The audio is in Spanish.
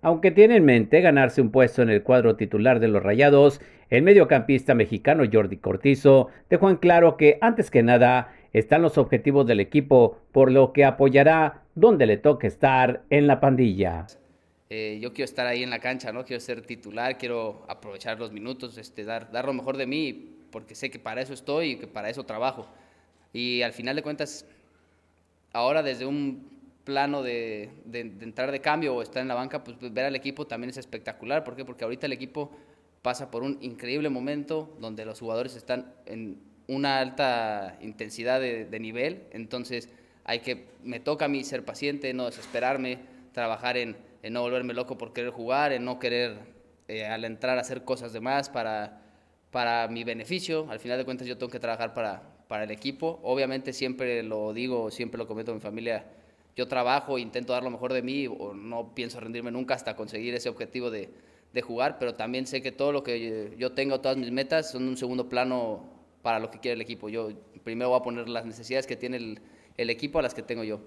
Aunque tiene en mente ganarse un puesto en el cuadro titular de los Rayados, el mediocampista mexicano Jordi Cortizo dejó en claro que antes que nada están los objetivos del equipo, por lo que apoyará donde le toque estar en la pandilla. Eh, yo quiero estar ahí en la cancha, ¿no? Quiero ser titular, quiero aprovechar los minutos, este, dar, dar lo mejor de mí, porque sé que para eso estoy y que para eso trabajo. Y al final de cuentas, ahora desde un plano de, entrar de cambio o estar en la banca, pues, pues, ver al equipo también es espectacular. ¿Por qué? Porque ahorita el equipo pasa por un increíble momento donde los jugadores están en una alta intensidad de, nivel, entonces hay que, me toca a mí ser paciente, no desesperarme, trabajar en, no volverme loco por querer jugar, en no querer eh, al entrar hacer cosas de más para, para mi beneficio. Al final de cuentas yo tengo que trabajar para, para el equipo. Obviamente siempre lo digo, siempre lo comento a mi familia, yo trabajo, e intento dar lo mejor de mí o no pienso rendirme nunca hasta conseguir ese objetivo de, jugar, pero también sé que todo lo que yo tengo todas mis metas, son un segundo plano para lo que quiere el equipo. Yo primero voy a poner las necesidades que tiene el equipo a las que tengo yo.